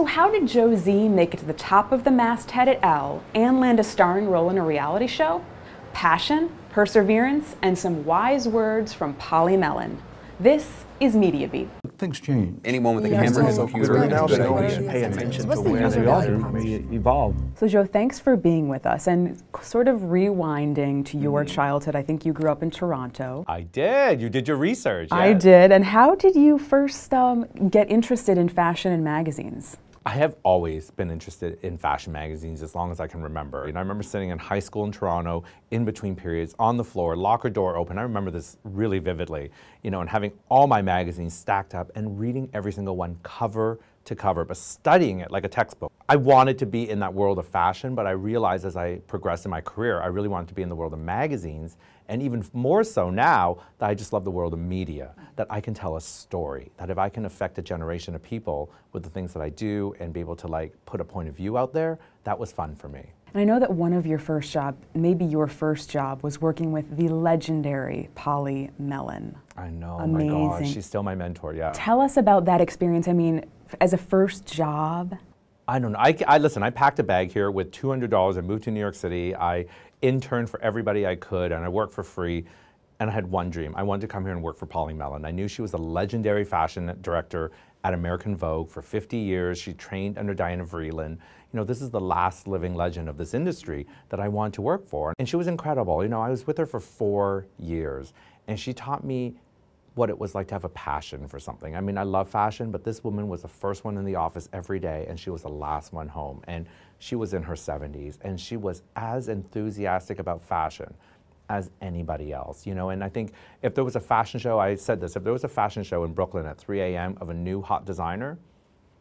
So, how did Joe Z make it to the top of the masthead at Elle and land a starring role in a reality show? Passion, perseverance, and some wise words from Polly Mellon. This is Media Beat. Things change. Anyone with a yeah, camera has a computer. Right now, they pay attention to the where they evolve. So, Joe, thanks for being with us and sort of rewinding to your mm. childhood. I think you grew up in Toronto. I did. You did your research. Yes. I did. And how did you first um, get interested in fashion and magazines? I have always been interested in fashion magazines as long as I can remember. And I remember sitting in high school in Toronto, in between periods, on the floor, locker door open. I remember this really vividly, you know, and having all my magazines stacked up and reading every single one cover to cover, but studying it like a textbook. I wanted to be in that world of fashion, but I realized as I progressed in my career, I really wanted to be in the world of magazines, and even more so now that I just love the world of media, that I can tell a story, that if I can affect a generation of people with the things that I do and be able to like put a point of view out there, that was fun for me. And I know that one of your first job, maybe your first job, was working with the legendary Polly Mellon. I know, oh Amazing. my God, she's still my mentor, yeah. Tell us about that experience. I mean, as a first job? I don't know. I, I, listen. I packed a bag here with two hundred dollars. I moved to New York City. I interned for everybody I could, and I worked for free. And I had one dream. I wanted to come here and work for Polly Mellon. I knew she was a legendary fashion director at American Vogue for 50 years. She trained under Diana Vreeland. You know, this is the last living legend of this industry that I wanted to work for. And she was incredible. You know, I was with her for four years, and she taught me what it was like to have a passion for something. I mean, I love fashion, but this woman was the first one in the office every day, and she was the last one home. And she was in her 70s, and she was as enthusiastic about fashion as anybody else, you know. And I think if there was a fashion show, I said this, if there was a fashion show in Brooklyn at 3 a.m. of a new hot designer,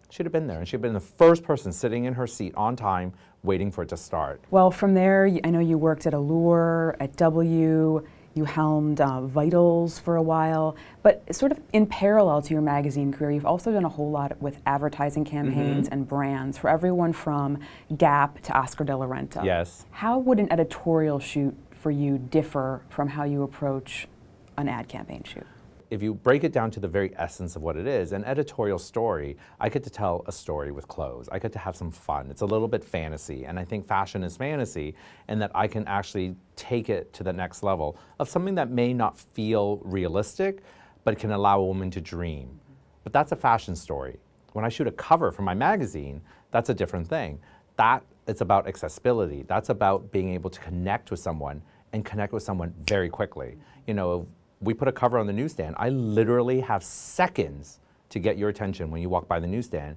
she'd have been there, and she'd been the first person sitting in her seat on time, waiting for it to start. Well, from there, I know you worked at Allure, at W you helmed uh, Vitals for a while, but sort of in parallel to your magazine career, you've also done a whole lot with advertising mm-hmm. campaigns mm -hmm. and brands for everyone from Gap to Oscar de la Renta. Yes. How would an editorial shoot for you differ from how you approach an ad campaign shoot? if you break it down to the very essence of what it is, an editorial story, I get to tell a story with clothes. I get to have some fun. It's a little bit fantasy. And I think fashion is fantasy, and that I can actually take it to the next level of something that may not feel realistic, but can allow a woman to dream. But that's a fashion story. When I shoot a cover for my magazine, that's a different thing. That it's about accessibility. That's about being able to connect with someone and connect with someone very quickly. You know, we put a cover on the newsstand. I literally have seconds to get your attention when you walk by the newsstand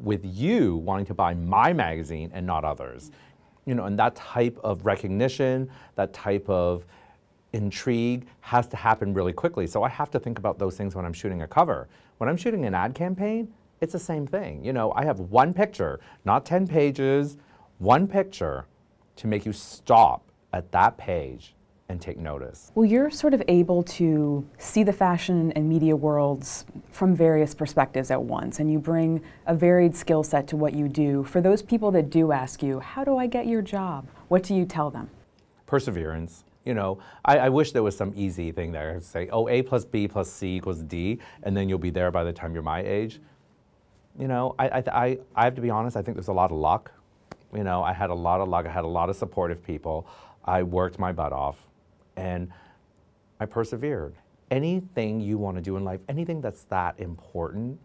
with you wanting to buy my magazine and not others. You know, and that type of recognition, that type of intrigue has to happen really quickly. So I have to think about those things when I'm shooting a cover. When I'm shooting an ad campaign, it's the same thing. You know, I have one picture, not 10 pages, one picture to make you stop at that page and take notice. Well, you're sort of able to see the fashion and media worlds from various perspectives at once, and you bring a varied skill set to what you do. For those people that do ask you, How do I get your job? What do you tell them? Perseverance. You know, I, I wish there was some easy thing there. Say, oh, A plus B plus C equals D, and then you'll be there by the time you're my age. You know, I, I, I, I have to be honest, I think there's a lot of luck. You know, I had a lot of luck. I had a lot of supportive people. I worked my butt off and I persevered. Anything you want to do in life, anything that's that important,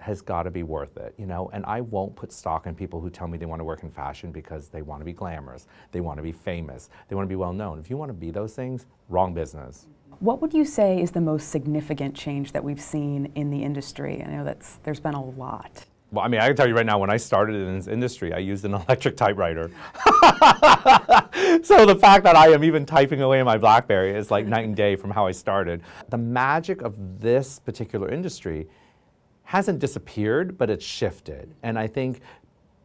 has got to be worth it, you know? And I won't put stock in people who tell me they want to work in fashion because they want to be glamorous, they want to be famous, they want to be well known. If you want to be those things, wrong business. What would you say is the most significant change that we've seen in the industry? I know that's there's been a lot. Well, I mean, I can tell you right now, when I started in this industry, I used an electric typewriter. so the fact that I am even typing away in my BlackBerry is like night and day from how I started. The magic of this particular industry hasn't disappeared, but it's shifted. And I think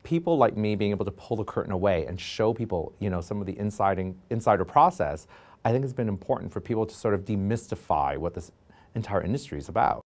people like me being able to pull the curtain away and show people, you know, some of the insiding, insider process, I think has been important for people to sort of demystify what this entire industry is about.